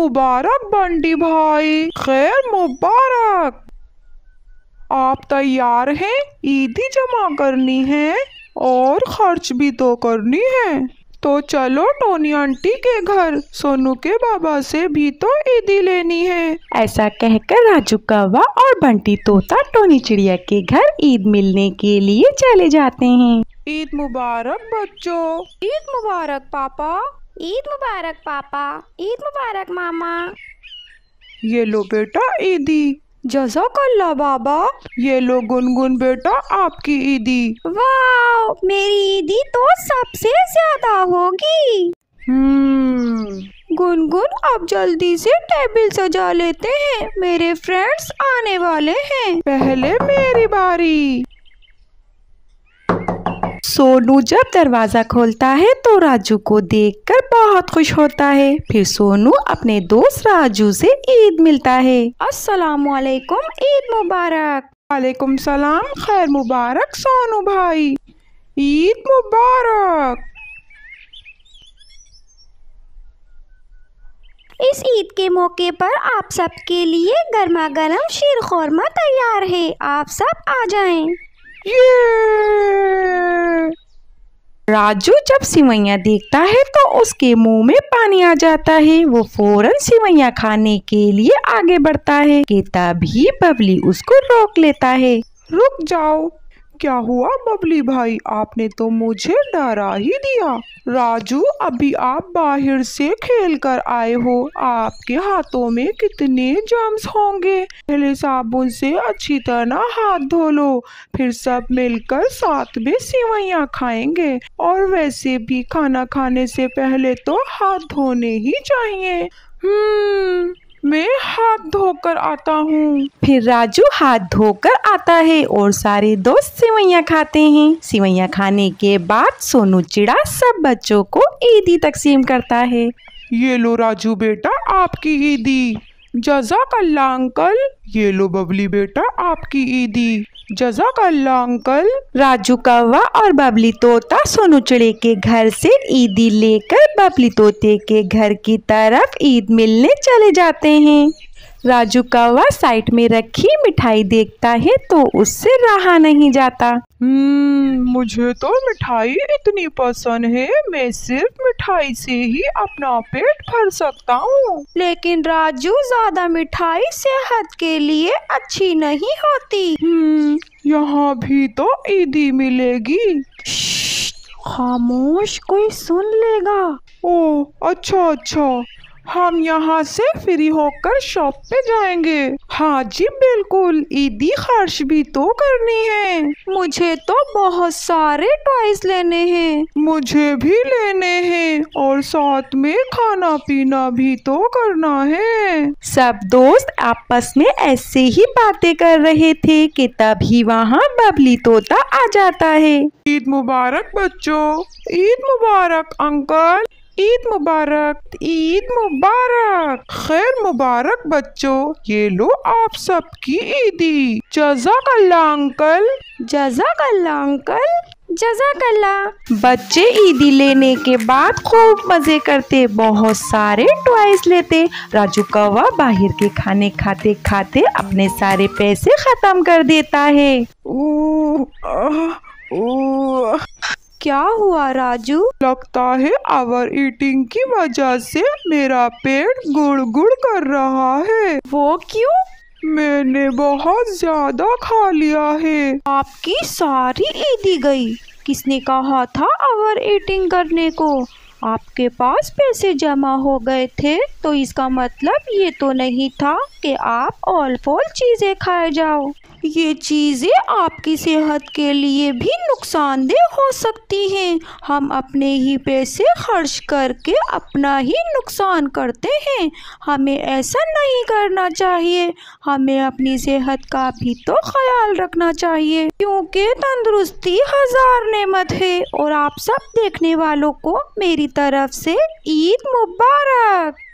मुबारक बंटी भाई खैर मुबारक आप तैयार हैं ईदी जमा करनी है और खर्च भी तो करनी है तो चलो टोनी आंटी के घर सोनू के बाबा से भी तो ईदी लेनी है ऐसा कहकर राजू कौवा और बंटी तोता टोनी चिड़िया के घर ईद मिलने के लिए चले जाते हैं ईद मुबारक बच्चों ईद मुबारक पापा ईद मुबारक पापा ईद मुबारक मामा ये लो बेटा ईदी जजाकल्ला बाबा ये लो गुनगुन बेटा आपकी ईदी वाह मेरी ईदी तो सबसे ज्यादा होगी हम्म। गुनगुन अब जल्दी से टेबल सजा लेते हैं मेरे फ्रेंड्स आने वाले हैं पहले मेरी बारी सोनू जब दरवाज़ा खोलता है तो राजू को देखकर बहुत खुश होता है फिर सोनू अपने दोस्त राजू से ईद मिलता है अस्सलाम वालेकुम ईद मुबारक वालेकुम सलाम खैर मुबारक सोनू भाई ईद मुबारक इस ईद के मौके पर आप सब के लिए गर्मा गर्म शीर खोरमा तैयार है आप सब आ जाएं। ये राजू जब सिवैया देखता है तो उसके मुंह में पानी आ जाता है वो फौरन सिवैया खाने के लिए आगे बढ़ता है कि तभी बबली उसको रोक लेता है रुक जाओ क्या हुआ बबली भाई आपने तो मुझे डरा ही दिया राजू अभी आप बाहर से खेल कर आए हो आपके हाथों में कितने जम्स होंगे पहले साबुन से अच्छी तरह हाथ धो लो फिर सब मिलकर साथ में सिवैया खाएंगे और वैसे भी खाना खाने से पहले तो हाथ धोने ही चाहिए हम्म मैं हाथ धोकर आता हूँ फिर राजू हाथ धोकर आता है और सारे दोस्त सिवैया खाते हैं सिवैया खाने के बाद सोनू चिड़ा सब बच्चों को ईदी तकसीम करता है ये लो राजू बेटा आपकी ईदी अल्लाह अंकल ये लो बबली बेटा आपकी ईदी अल्लाह अंकल राजू कौवा और बबली तोता सोनू चिड़े के घर से ईदी लेकर बबली तोते के घर की तरफ ईद मिलने चले जाते हैं राजू कौवा साइड में रखी मिठाई देखता है तो उससे रहा नहीं जाता हम्म मुझे तो मिठाई इतनी पसंद है मैं सिर्फ मिठाई से ही अपना पेट भर सकता हूँ लेकिन राजू ज्यादा मिठाई सेहत के लिए अच्छी नहीं होती हम्म, यहाँ भी तो ईदी मिलेगी खामोश कोई सुन लेगा ओ अच्छा अच्छा हम यहाँ से फ्री होकर शॉप पे जाएंगे हाँ जी बिल्कुल ईदी खर्च भी तो करनी है मुझे तो बहुत सारे टॉयज लेने हैं मुझे भी लेने हैं और साथ में खाना पीना भी तो करना है सब दोस्त आपस में ऐसे ही बातें कर रहे थे कि तभी वहाँ बबली तोता आ जाता है ईद मुबारक बच्चों ईद मुबारक अंकल ईद मुबारक ईद मुबारक खैर मुबारक बच्चों ये लो आप सबकी ईदी जजाकल्ला अंकल जजाकल्ला अंकल जजाकल्ला बच्चे ईदी लेने के बाद खूब मजे करते बहुत सारे टॉयज लेते राजू कौवा बाहर के खाने खाते खाते अपने सारे पैसे खत्म कर देता है ओ, आ, ओ, क्या हुआ राजू लगता है आवर ईटिंग की वजह से मेरा पेट गुड़ गुड़ कर रहा है वो क्यों मैंने बहुत ज्यादा खा लिया है आपकी सारी ईदी गई किसने कहा था आवर ईटिंग करने को आपके पास पैसे जमा हो गए थे तो इसका मतलब ये तो नहीं था कि आप ऑल फोल चीज़ें खाए जाओ ये चीज़ें आपकी सेहत के लिए भी नुकसानदेह हो सकती हैं हम अपने ही पैसे खर्च करके अपना ही नुकसान करते हैं हमें ऐसा नहीं करना चाहिए हमें अपनी सेहत का भी तो ख्याल रखना चाहिए क्योंकि तंदुरुस्ती हज़ार नेमत है और आप सब देखने वालों को मेरी तरफ से ईद मुबारक